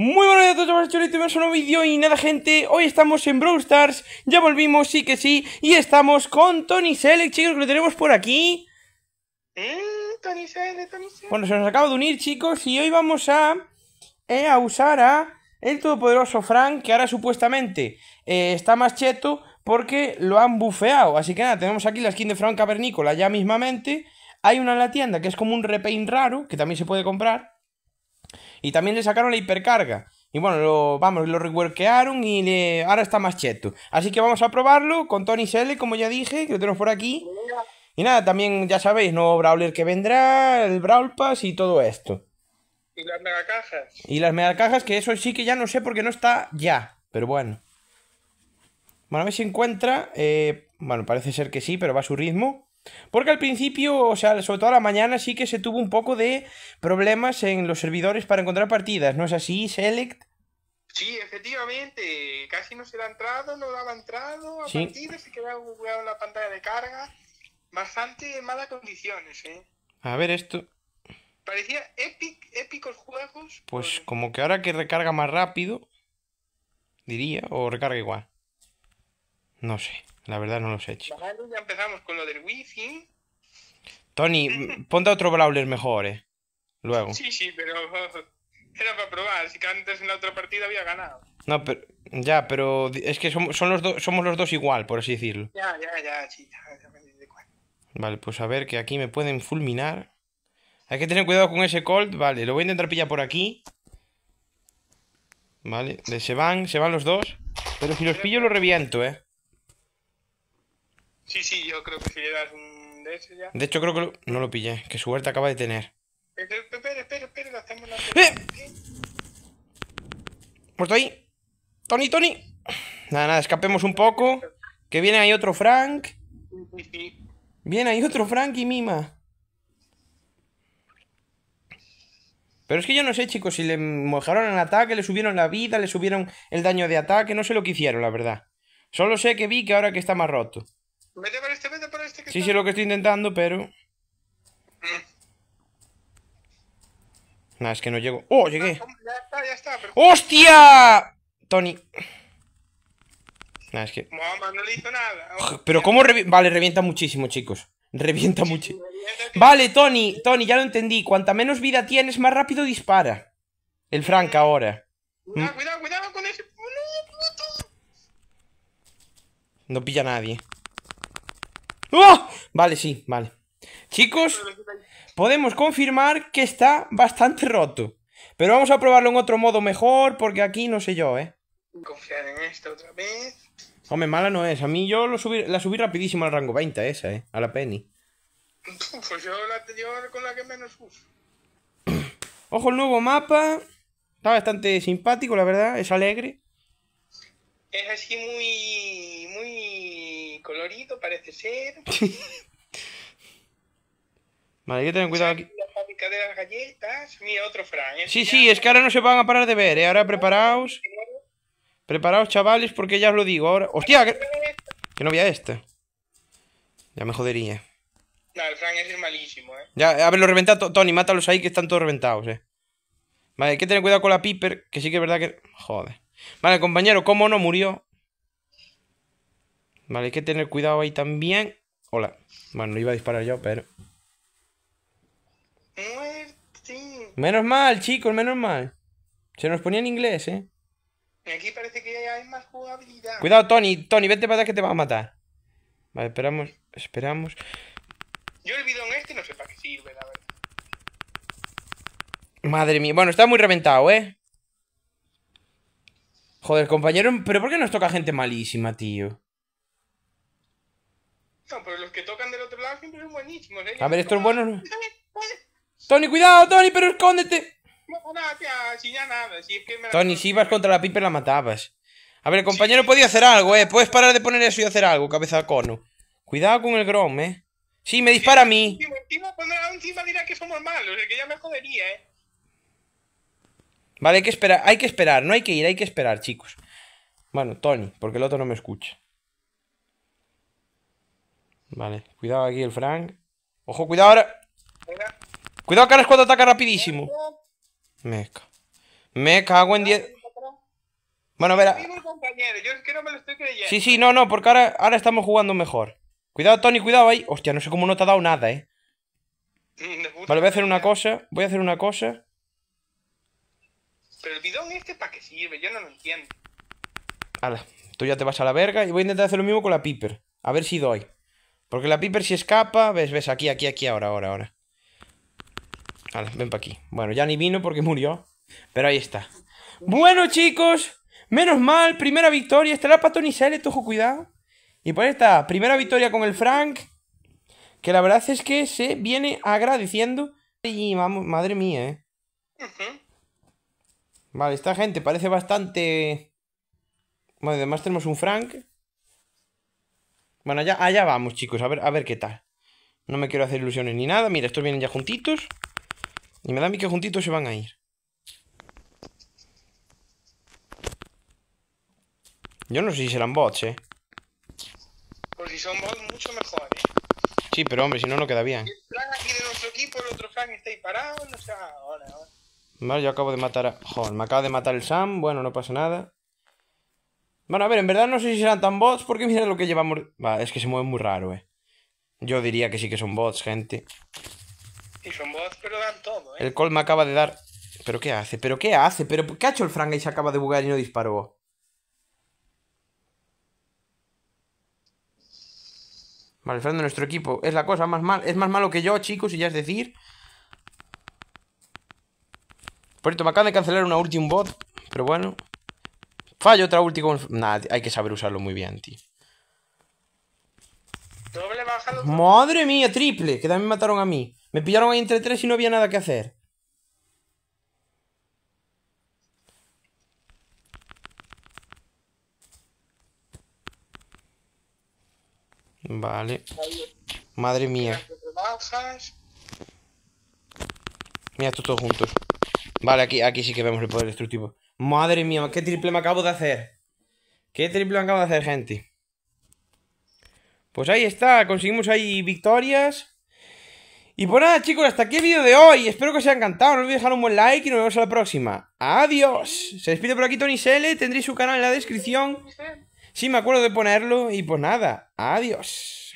Muy buenas a todos, bienvenidos a un nuevo vídeo y nada gente, hoy estamos en Brawl Stars, ya volvimos, sí que sí, y estamos con Tony Select, chicos, que lo tenemos por aquí. Eh, Tony Tony Bueno, se nos acaba de unir, chicos, y hoy vamos a, eh, usar a el todopoderoso Frank, que ahora supuestamente eh, está más cheto porque lo han bufeado. Así que nada, tenemos aquí la skin de Frank Cavernícola ya mismamente. Hay una en la tienda que es como un repaint raro, que también se puede comprar. Y también le sacaron la hipercarga. Y bueno, lo, vamos, lo reworkearon y le, ahora está más cheto. Así que vamos a probarlo con Tony Selle, como ya dije, que lo tenemos por aquí. Y nada, también ya sabéis, nuevo Brawler que vendrá, el Brawl Pass y todo esto. Y las megacajas. Y las megacajas, que eso sí que ya no sé porque no está ya, pero bueno. Bueno, a ver si encuentra. Eh, bueno, parece ser que sí, pero va a su ritmo. Porque al principio, o sea, sobre todo a la mañana, sí que se tuvo un poco de problemas en los servidores para encontrar partidas, ¿no es así, Select? Sí, efectivamente, casi no se ha entrado, no daba entrado a partidas, se quedaba en la pantalla de carga, bastante en malas condiciones, ¿eh? A ver esto. Parecía epic, épicos juegos. Pues como que ahora que recarga más rápido, diría, o recarga igual. No sé, la verdad no lo sé, hecho ya empezamos con lo del wifi. Tony, ponte otro brawler mejor, eh. Luego. Sí, sí, pero era para probar, así que antes en la otra partida había ganado. No, pero ya, pero es que somos, son los somos los dos igual, por así decirlo. Ya, ya, ya, sí, Vale, pues a ver, que aquí me pueden fulminar. Hay que tener cuidado con ese cold, vale, lo voy a intentar pillar por aquí. Vale, se van, se van los dos. Pero si los pillo lo reviento, eh. Sí, sí, yo creo que si le un de ese ya. De hecho, creo que no lo pillé, que suerte acaba de tener. Espera, eh, espera, espera, hacemos la. ¡Eh! ahí? ¡Tony, Tony! Nada, nada, escapemos un poco. Que viene ahí otro Frank. Viene ahí otro Frank y Mima. Pero es que yo no sé, chicos, si le mojaron el ataque, le subieron la vida, le subieron el daño de ataque, no sé lo que hicieron, la verdad. Solo sé que vi que ahora que está más roto. Vete para este, vete para este. Que sí, sí, lo que estoy intentando, pero. Mm. Nada, es que no llego. ¡Oh, llegué! Ah, ¡Hostia! Tony. Nada, es que. Mamá, no le hizo nada. Pero cómo revienta Vale, revienta muchísimo, chicos. Revienta mucho. Vale, Tony, Tony, ya lo entendí. Cuanta menos vida tienes, más rápido dispara. El Frank mm. ahora. Cuidado, mm. cuidado, cuidado con ese. No pilla nadie. ¡Oh! Vale, sí, vale. Chicos, podemos confirmar que está bastante roto. Pero vamos a probarlo en otro modo mejor, porque aquí no sé yo, ¿eh? Confiar en esto otra vez. Hombre, mala no es. A mí yo lo subí, la subí rapidísimo al rango 20 esa, ¿eh? A la penny. Pues yo la anterior con la que menos uso. Ojo, el nuevo mapa. Está bastante simpático, la verdad. Es alegre. Es así muy colorido, parece ser. vale, hay que tener cuidado aquí. La fábrica de las galletas. Mira, otro Fran. ¿eh? Sí, sí, es que ahora no se van a parar de ver, ¿eh? Ahora ah, preparaos. Preparaos, chavales, porque ya os lo digo. Ahora. ¡Hostia! Que, no había este. Ya me jodería. No, el Frank es es malísimo, ¿eh? Ya, a ver, lo reventa Tony, mátalos ahí que están todos reventados, ¿eh? Vale, hay que tener cuidado con la Piper, que sí que es verdad que. Joder. Vale, compañero, ¿cómo no murió? Vale, hay que tener cuidado ahí también. Hola. Bueno, no iba a disparar yo, pero... Eh, menos mal, chicos, menos mal. Se nos ponía en inglés, ¿eh? aquí parece que hay más jugabilidad. Cuidado, Tony, Tony, vete para atrás que te va a matar. Vale, esperamos, esperamos. Yo en este no sé para qué sirve, la verdad. Madre mía, bueno, está muy reventado, ¿eh? Joder, compañero, pero ¿por qué nos toca gente malísima, tío? No, pero los que tocan del otro lado siempre son buenísimos. ¿eh? A ver, esto es bueno. Tony, cuidado, Tony, pero escóndete. No, si ya nada. que Tony, si ibas contra la pipa la matabas. A ver, compañero podía hacer algo, eh. Puedes parar de poner eso y hacer algo, cabeza de cono. Cuidado con el grom, eh. Sí, me dispara a mí. Encima, pues encima dirá que somos malos, Es que ya me jodería, eh. Vale, hay que esperar, hay que esperar, no hay que ir, hay que esperar, chicos. Bueno, Tony, porque el otro no me escucha. Vale, cuidado aquí el Frank. ¡Ojo, cuidado ahora! Cuidado que ahora es cuando ataca rapidísimo. Me cago. Me cago en 10. Bueno, a Sí, sí, no, no, porque ahora, ahora estamos jugando mejor. Cuidado, Tony, cuidado ahí. Hostia, no sé cómo no te ha dado nada, eh. Mm, vale, voy a hacer una cosa. Voy a hacer una cosa. Pero el bidón este para qué sirve, yo no lo entiendo. Hala, tú ya te vas a la verga y voy a intentar hacer lo mismo con la Piper. A ver si doy. Porque la Piper si escapa... Ves, ves, aquí, aquí, aquí, ahora, ahora, ahora. Vale, ven para aquí. Bueno, ya ni vino porque murió. Pero ahí está. Bueno, chicos. Menos mal, primera victoria. Estará para Tony Sale, eh, tojo cuidado. Y por esta, primera victoria con el Frank. Que la verdad es que se viene agradeciendo. Y vamos, madre mía, eh. Vale, esta gente parece bastante... Bueno, además tenemos un Frank. Bueno, allá, vamos, chicos, a ver, a ver qué tal. No me quiero hacer ilusiones ni nada. Mira, estos vienen ya juntitos. Y me da a mí que juntitos se van a ir. Yo no sé si serán bots, eh. Pues si son bots, mucho mejor, eh. Sí, pero hombre, si no, no queda bien. El plan aquí de nuestro equipo, el otro está ahí parado, no sé, ahora, ahora. Vale, yo acabo de matar a... Joder, me acaba de matar el Sam, bueno, no pasa nada. Bueno, a ver, en verdad no sé si serán tan bots porque mira lo que llevamos... Va, es que se mueven muy raro, eh. Yo diría que sí que son bots, gente. Sí, son bots, pero dan todo, eh. El col me acaba de dar... ¿Pero qué hace? ¿Pero qué hace? ¿Pero qué ha hecho el Frank y se acaba de bugar y no disparó? Vale, el de nuestro equipo es la cosa más mal... Es más malo que yo, chicos, y ya es decir... Por cierto, me acaban de cancelar una última bot, pero bueno... Fallo otra ulti con... hay que saber usarlo muy bien, tío. Madre mía, triple, que también mataron a mí. Me pillaron ahí entre tres y no había nada que hacer. Vale. Madre mía. Mira, estos todos juntos. Vale, aquí, aquí sí que vemos el poder destructivo. Madre mía, qué triple me acabo de hacer. Qué triple me acabo de hacer, gente. Pues ahí está, conseguimos ahí victorias. Y pues nada, chicos, hasta aquí el vídeo de hoy. Espero que os haya encantado. No olvidéis dejar un buen like y nos vemos a la próxima. Adiós. Se despide por aquí Tony Sele. Tendréis su canal en la descripción. Sí, me acuerdo de ponerlo. Y pues nada, adiós.